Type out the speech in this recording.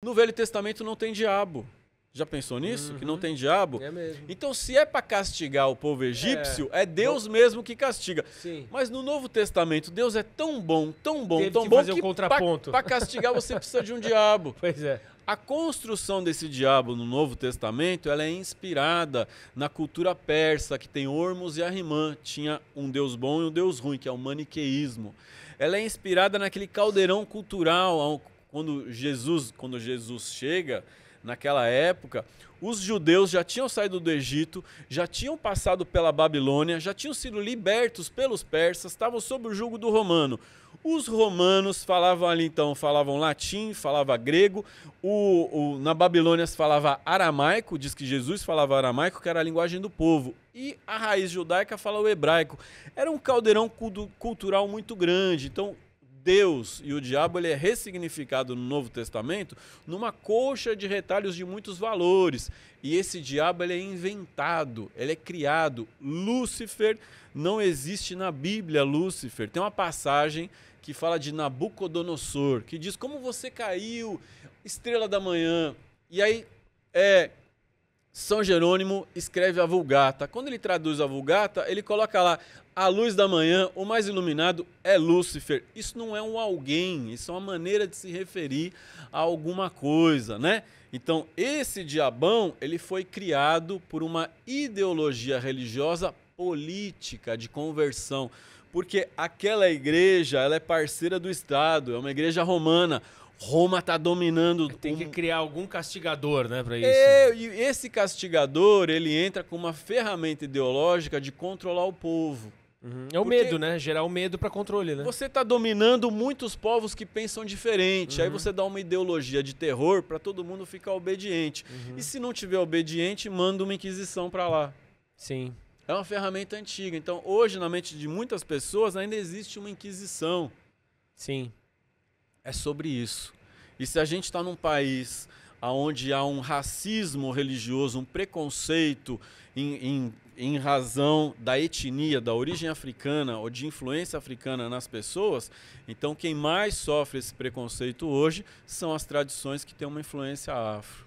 No Velho Testamento não tem diabo. Já pensou nisso? Uhum. Que não uhum. tem diabo? É mesmo. Então, se é para castigar o povo é. egípcio, é, é Deus no... mesmo que castiga. Sim. Mas no Novo Testamento, Deus é tão bom, tão bom, Teve tão que bom fazer que um contraponto. para castigar você precisa de um diabo. Pois é. A construção desse diabo no Novo Testamento, ela é inspirada na cultura persa, que tem Hormuz e Arimã. tinha um deus bom e um deus ruim, que é o maniqueísmo. Ela é inspirada naquele caldeirão cultural quando Jesus, quando Jesus chega, naquela época, os judeus já tinham saído do Egito, já tinham passado pela Babilônia, já tinham sido libertos pelos persas, estavam sob o jugo do romano. Os romanos falavam ali então, falavam latim, falava grego, o, o, na Babilônia se falava aramaico, diz que Jesus falava aramaico, que era a linguagem do povo, e a raiz judaica fala o hebraico. Era um caldeirão cultural muito grande, então Deus e o diabo ele é ressignificado no Novo Testamento numa colcha de retalhos de muitos valores. E esse diabo ele é inventado, ele é criado. Lúcifer não existe na Bíblia, Lúcifer. Tem uma passagem que fala de Nabucodonosor, que diz como você caiu, estrela da manhã. E aí é são Jerônimo escreve a Vulgata. Quando ele traduz a Vulgata, ele coloca lá: a luz da manhã, o mais iluminado é Lúcifer. Isso não é um alguém, isso é uma maneira de se referir a alguma coisa, né? Então, esse diabão, ele foi criado por uma ideologia religiosa política de conversão, porque aquela igreja, ela é parceira do Estado, é uma igreja romana Roma tá dominando. Tem que criar algum castigador, né, para isso. É, e esse castigador, ele entra com uma ferramenta ideológica de controlar o povo. Uhum. É o medo, né? Gerar o medo para controle, né? Você tá dominando muitos povos que pensam diferente. Uhum. Aí você dá uma ideologia de terror para todo mundo ficar obediente. Uhum. E se não tiver obediente, manda uma inquisição para lá. Sim. É uma ferramenta antiga. Então, hoje na mente de muitas pessoas ainda existe uma inquisição. Sim. É sobre isso. E se a gente está num país onde há um racismo religioso, um preconceito em, em, em razão da etnia, da origem africana ou de influência africana nas pessoas, então quem mais sofre esse preconceito hoje são as tradições que têm uma influência afro.